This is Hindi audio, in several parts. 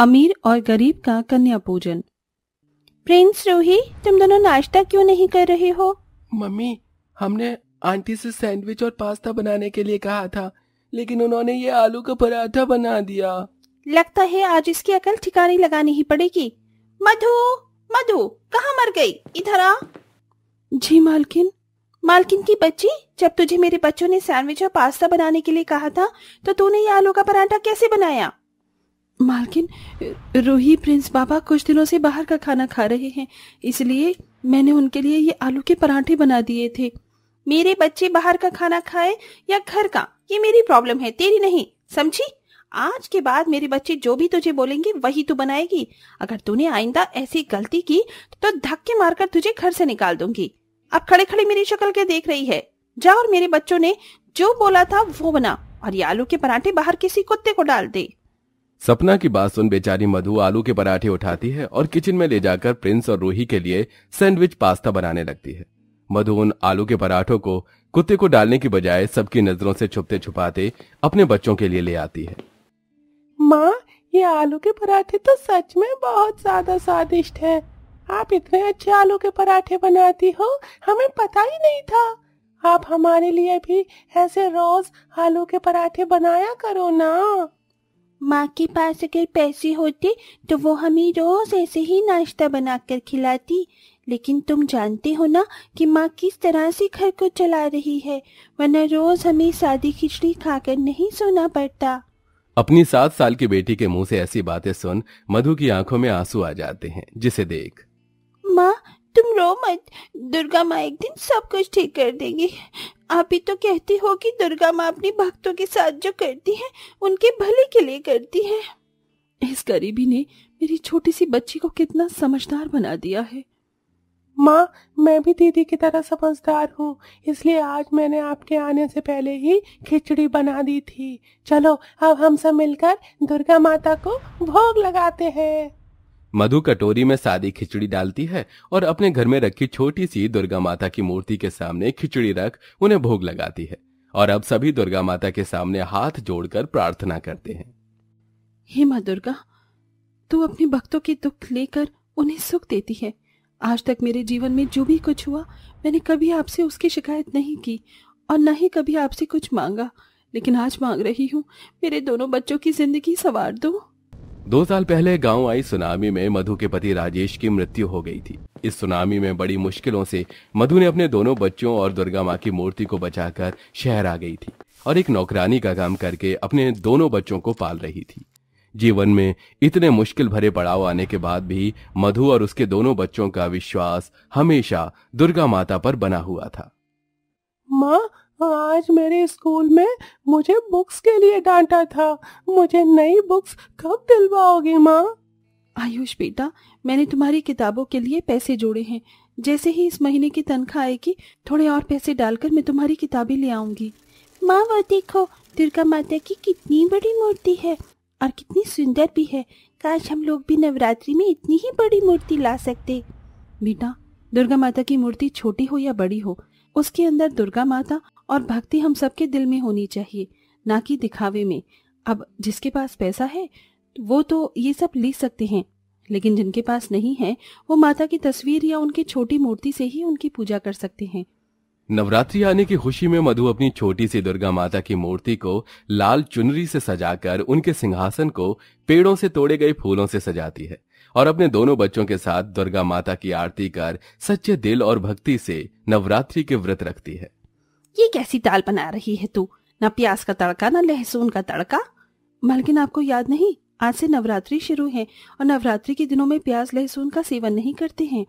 अमीर और गरीब का कन्या पूजन प्रिंस रूही तुम दोनों नाश्ता क्यों नहीं कर रहे हो मम्मी हमने आंटी से सैंडविच और पास्ता बनाने के लिए कहा था लेकिन उन्होंने ये आलू का पराठा बना दिया लगता है आज इसकी अकल ठिकाने लगानी ही पड़ेगी मधु मधु कहाँ मर गई इधर आ जी मालकिन मालकिन की बच्ची जब तुझे मेरे बच्चों ने सैंडविच और पास्ता बनाने के लिए कहा था तो तूने ये आलू का पराठा कैसे बनाया मालकिन रूही प्रिंस बाबा कुछ दिनों से बाहर का खाना खा रहे हैं इसलिए मैंने उनके लिए ये आलू के पराठे बना दिए थे मेरे बच्चे बाहर का खाना खाए या घर का ये मेरी प्रॉब्लम है तेरी नहीं समझी आज के बाद मेरे बच्चे जो भी तुझे बोलेंगे वही तू बनाएगी अगर तूने आईंदा ऐसी गलती की तो धक्के मारकर तुझे घर से निकाल दूंगी अब खड़े खड़े मेरी शक्ल क्या देख रही है जा और मेरे बच्चों ने जो बोला था वो बना और ये आलू के पराठे बाहर किसी कुत्ते को डाल दे सपना की बात सुन बेचारी मधु आलू के पराठे उठाती है और किचन में ले जाकर प्रिंस और रूही के लिए सैंडविच पास्ता बनाने लगती है मधु उन आलू के पराठों को कुत्ते को डालने की बजाय सबकी नजरों से छुपते छुपाते अपने बच्चों के लिए ले आती है माँ ये आलू के पराठे तो सच में बहुत ज्यादा स्वादिष्ट है आप इतने अच्छे आलू के पराठे बनाती हो हमें पता ही नहीं था आप हमारे लिए भी ऐसे रोज आलू के पराठे बनाया करो ना माँ के पास अगर पैसे होते तो वो हमें रोज ऐसे ही नाश्ता बनाकर खिलाती लेकिन तुम जानते हो ना कि माँ किस तरह से घर को चला रही है वरना रोज हमें सादी खिचड़ी खाकर नहीं सोना पड़ता अपनी सात साल की बेटी के मुंह से ऐसी बातें सुन मधु की आंखों में आंसू आ जाते हैं जिसे देख माँ तुम रो मत दुर्गा माँ एक दिन सब कुछ ठीक कर देगी आप ही तो कहती हो कि दुर्गा माँ अपने भक्तों के साथ जो करती है उनके भले के लिए करती है इस गरीबी ने मेरी छोटी सी बच्ची को कितना समझदार बना दिया है माँ मैं भी दीदी की तरह समझदार हूँ इसलिए आज मैंने आपके आने से पहले ही खिचड़ी बना दी थी चलो अब हम सब मिलकर दुर्गा माता को भोग लगाते हैं मधु कटोरी में सादी खिचड़ी डालती है और अपने घर में रखी छोटी सी दुर्गा माता की मूर्ति के सामने खिचड़ी रख उन्हें भोग लगाती है और अब सभी दुर्गा माता के सामने हाथ जोड़कर प्रार्थना करते हैं हे माँ दुर्गा तू अपने भक्तों के दुख लेकर उन्हें सुख देती है आज तक मेरे जीवन में जो भी कुछ हुआ मैंने कभी आपसे उसकी शिकायत नहीं की और न ही कभी आपसे कुछ मांगा लेकिन आज मांग रही हूँ मेरे दोनों बच्चों की जिंदगी सवार दो दो साल पहले गांव आई सुनामी में मधु के पति राजेश की मृत्यु हो गई थी इस सुनामी में बड़ी मुश्किलों से मधु ने अपने दोनों बच्चों और दुर्गा माँ की मूर्ति को बचाकर शहर आ गई थी और एक नौकरानी का काम करके अपने दोनों बच्चों को पाल रही थी जीवन में इतने मुश्किल भरे पड़ाव आने के बाद भी मधु और उसके दोनों बच्चों का विश्वास हमेशा दुर्गा माता पर बना हुआ था माँ आज मेरे स्कूल में मुझे बुक्स के लिए डांटा था मुझे नई बुक्स कब दिलवाओगे माँ आयुष बेटा मैंने तुम्हारी किताबों के लिए पैसे जोड़े हैं जैसे ही इस महीने की तनख्वाह आएगी थोड़े और पैसे डालकर मैं तुम्हारी किताबें ले आऊंगी माँ वो देखो दुर्गा माता की कितनी बड़ी मूर्ति है और कितनी सुंदर भी है काश हम लोग भी नवरात्रि में इतनी ही बड़ी मूर्ति ला सकते बेटा दुर्गा माता की मूर्ति छोटी हो या बड़ी हो उसके अंदर दुर्गा माता और भक्ति हम सबके दिल में होनी चाहिए ना कि दिखावे में अब जिसके पास पैसा है वो तो ये सब ले सकते हैं लेकिन जिनके पास नहीं है वो माता की तस्वीर या उनकी छोटी मूर्ति से ही उनकी पूजा कर सकते हैं नवरात्रि आने की खुशी में मधु अपनी छोटी सी दुर्गा माता की मूर्ति को लाल चुनरी से सजाकर उनके सिंहासन को पेड़ों से तोड़े गए फूलों से सजाती है और अपने दोनों बच्चों के साथ दुर्गा माता की आरती कर सच्चे दिल और भक्ति से नवरात्रि के व्रत रखती है ये कैसी दाल बना रही है तू ना प्याज का तड़का ना लहसुन का तड़का मालकिन आपको याद नहीं आज से नवरात्रि शुरू है और नवरात्रि के दिनों में प्याज लहसुन का सेवन नहीं करते हैं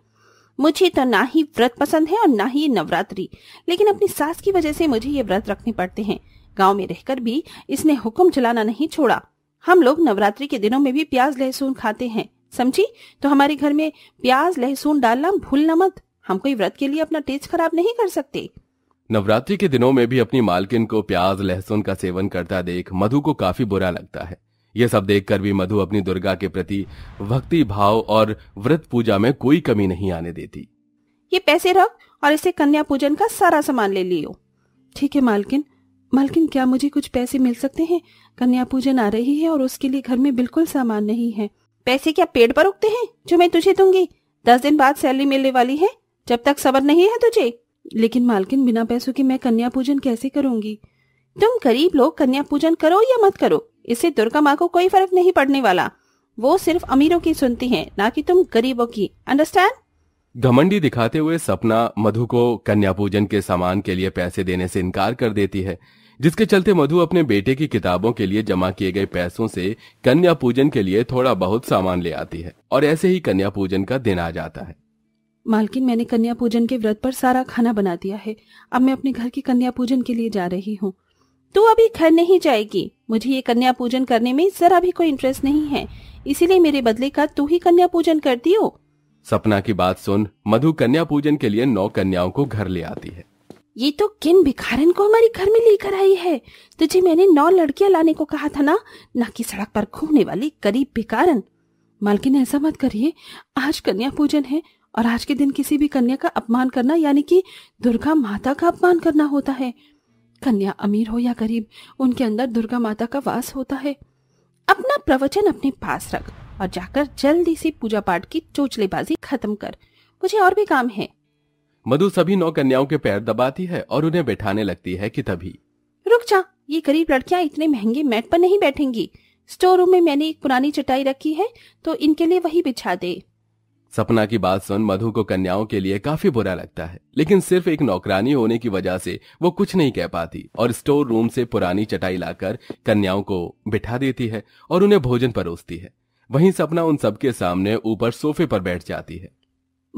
मुझे तो ना ही व्रत पसंद है और ना ही नवरात्रि लेकिन अपनी सास की वजह से मुझे ये व्रत रखने पड़ते हैं गांव में रहकर भी इसने हुक्म चलाना नहीं छोड़ा हम लोग नवरात्रि के दिनों में भी प्याज लहसुन खाते हैं समझी तो हमारे घर में प्याज लहसुन डालना भूलना मत हम कोई व्रत के लिए अपना टेस्ट खराब नहीं कर सकते नवरात्रि के दिनों में भी अपनी मालकिन को प्याज लहसुन का सेवन करता देख मधु को काफी बुरा लगता है यह सब देखकर भी मधु अपनी दुर्गा के प्रति भक्ति भाव और व्रत पूजा में कोई कमी नहीं आने देती ये पैसे रख और इसे कन्या पूजन का सारा सामान ले लियो ठीक है मालकिन मालकिन क्या मुझे कुछ पैसे मिल सकते हैं कन्या पूजन आ रही है और उसके लिए घर में बिल्कुल सामान नहीं है पैसे क्या पेड़ पर उगते हैं जो मैं तुझे दूंगी दस दिन बाद सैलरी मिलने वाली है जब तक सबर नहीं है तुझे लेकिन मालकिन बिना पैसों के मैं कन्या पूजन कैसे करूंगी तुम गरीब लोग कन्या पूजन करो या मत करो इससे दुर्गा माँ को कोई फर्क नहीं पड़ने वाला वो सिर्फ अमीरों की सुनती है ना कि तुम गरीबों की अंडरस्टैंड घमंडी दिखाते हुए सपना मधु को कन्या पूजन के सामान के लिए पैसे देने से इनकार कर देती है जिसके चलते मधु अपने बेटे की किताबों के लिए जमा किए गए पैसों से कन्या पूजन के लिए थोड़ा बहुत सामान ले आती है और ऐसे ही कन्या पूजन का दिन आ जाता है मालकिन मैंने कन्या पूजन के व्रत पर सारा खाना बना दिया है अब मैं अपने घर की कन्या पूजन के लिए जा रही हूँ तू तो अभी घर नहीं जाएगी मुझे ये कन्या पूजन करने में जरा भी कोई इंटरेस्ट नहीं है इसीलिए मेरे बदले का तू ही कन्या पूजन करती हो सपना की बात सुन मधु कन्या पूजन के लिए नौ कन्याओं को घर ले आती है ये तो किन भिखारन को हमारे घर में लेकर आई है तुझे मैंने नौ लड़कियां लाने को कहा था ना न की सड़क पर घूमने वाली गरीब भिखारन मालकिन ऐसा मत करिए आज कन्या पूजन है और आज के दिन किसी भी कन्या का अपमान करना यानी कि दुर्गा माता का अपमान करना होता है कन्या अमीर हो या गरीब उनके अंदर दुर्गा माता का वास होता है अपना प्रवचन अपने पास रख और जाकर जल्दी से पूजा पाठ की चोचलेबाजी खत्म कर मुझे और भी काम है मधु सभी नौ कन्याओं के पैर दबाती है और उन्हें बैठाने लगती है कि तभी रुक जा ये गरीब लड़कियां इतने महंगे मैट पर नहीं बैठेंगी स्टोर रूम में मैंने एक पुरानी चटाई रखी है तो इनके लिए वही बिछा दे सपना की बात सुन मधु को कन्याओं के लिए काफी बुरा लगता है लेकिन सिर्फ एक नौकरानी होने की वजह से वो कुछ नहीं कह पाती और स्टोर रूम से पुरानी चटाई लाकर कन्याओं को बिठा देती है और उन्हें भोजन परोसती है वहीं सपना उन सबके सामने ऊपर सोफे पर बैठ जाती है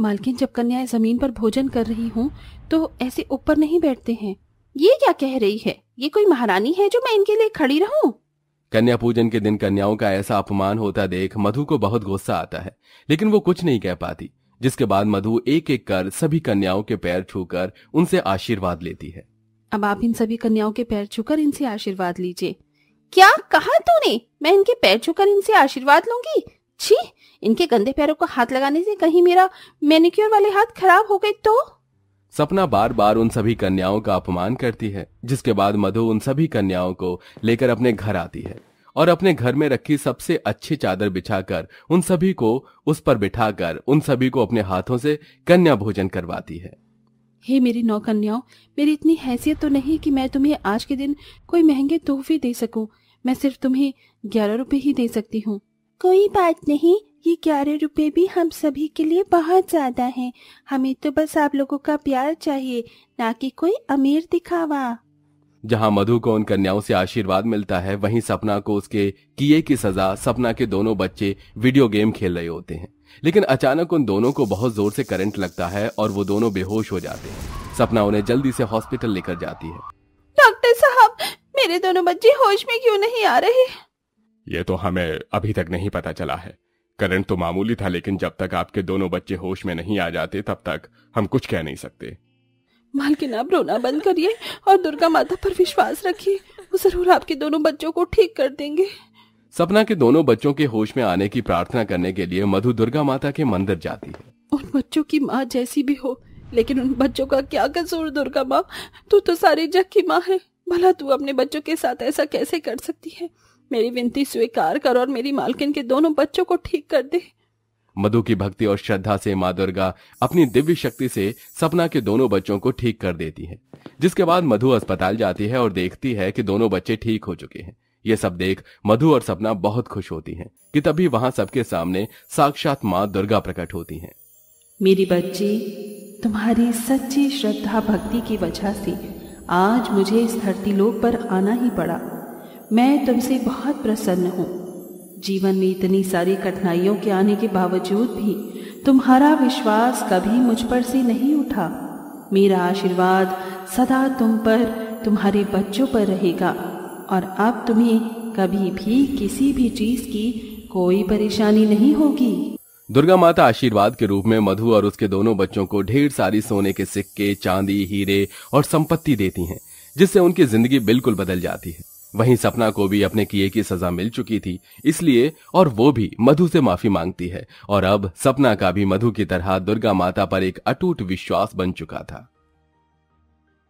मालकिन जब कन्याएं जमीन पर भोजन कर रही हूँ तो ऐसे ऊपर नहीं बैठते हैं ये क्या कह रही है ये कोई महारानी है जो मैं इनके लिए खड़ी रहूं कन्या पूजन के दिन कन्याओं का ऐसा अपमान होता देख मधु को बहुत गुस्सा आता है लेकिन वो कुछ नहीं कह पाती जिसके बाद मधु एक एक कर सभी कन्याओं के पैर छूकर उनसे आशीर्वाद लेती है अब आप इन सभी कन्याओं के पैर छूकर इनसे आशीर्वाद लीजिए क्या कहा तूने मैं इनके पैर छूकर इनसे आशीर्वाद लूंगी छी इनके गंदे पैरों को हाथ लगाने से कहीं मेरा मैनिक्योर वाले हाथ खराब हो गए तो सपना बार बार उन सभी कन्याओं का अपमान करती है जिसके बाद मधु उन सभी कन्याओं को लेकर अपने घर आती है और अपने घर में रखी सबसे अच्छी चादर बिछाकर उन सभी को उस पर बिठाकर उन सभी को अपने हाथों से कन्या भोजन करवाती है हे मेरी नौ कन्याओं मेरी इतनी हैसियत तो नहीं कि मैं तुम्हें आज के दिन कोई महंगे तोहफे दे सकूं। मैं सिर्फ तुम्हें ग्यारह रुपए ही दे सकती हूँ कोई बात नहीं ये ग्यारह रुपए भी हम सभी के लिए बहुत ज्यादा हैं। हमें तो बस आप लोगों का प्यार चाहिए ना कि कोई अमीर दिखावा जहां मधु को उन कन्याओं से आशीर्वाद मिलता है वहीं सपना को उसके किए की सजा सपना के दोनों बच्चे वीडियो गेम खेल रहे होते हैं लेकिन अचानक उन दोनों को बहुत जोर से करंट लगता है और वो दोनों बेहोश हो जाते हैं सपना उन्हें जल्दी से हॉस्पिटल लेकर जाती है डॉक्टर साहब मेरे दोनों बच्चे होश में क्यों नहीं आ रहे ये तो हमें अभी तक नहीं पता चला है करंट तो मामूली था लेकिन जब तक आपके दोनों बच्चे होश में नहीं आ जाते तब तक हम कुछ कह नहीं सकते मालकिन आप रोना बंद करिए और दुर्गा माता पर विश्वास रखिए वो जरूर आपके दोनों बच्चों को ठीक कर देंगे सपना के दोनों बच्चों के होश में आने की प्रार्थना करने के लिए मधु दुर्गा माता के मंदिर जाती है उन बच्चों की माँ जैसी भी हो लेकिन उन बच्चों का क्या कसूर दुर्गा माँ तू तो सारे जग की माँ है भला तू अपने बच्चों के साथ ऐसा कैसे कर सकती है मेरी विनती स्वीकार कर और मेरी मालकिन के दोनों बच्चों को ठीक कर दे मधु की भक्ति और श्रद्धा से माँ दुर्गा अपनी दिव्य शक्ति से सपना के दोनों बच्चों को ठीक कर देती है जिसके बाद मधु अस्पताल जाती है और देखती है कि दोनों बच्चे ठीक हो चुके हैं ये सब देख मधु और सपना बहुत खुश होती हैं कि तभी वहाँ सबके सामने साक्षात माँ दुर्गा प्रकट होती हैं। मेरी बच्ची तुम्हारी सच्ची श्रद्धा भक्ति की वजह से आज मुझे इस धरती लोक पर आना ही पड़ा मैं तुमसे बहुत प्रसन्न हूँ जीवन में इतनी सारी कठिनाइयों के आने के बावजूद भी तुम्हारा विश्वास कभी मुझ पर से नहीं उठा मेरा आशीर्वाद सदा तुम पर तुम्हारे बच्चों पर रहेगा और अब तुम्हें कभी भी किसी भी चीज की कोई परेशानी नहीं होगी दुर्गा माता आशीर्वाद के रूप में मधु और उसके दोनों बच्चों को ढेर सारी सोने के सिक्के चांदी हीरे और संपत्ति देती हैं जिससे उनकी जिंदगी बिल्कुल बदल जाती है वहीं सपना को भी अपने किए की सजा मिल चुकी थी इसलिए और वो भी मधु से माफी मांगती है और अब सपना का भी मधु की तरह दुर्गा माता पर एक अटूट विश्वास बन चुका था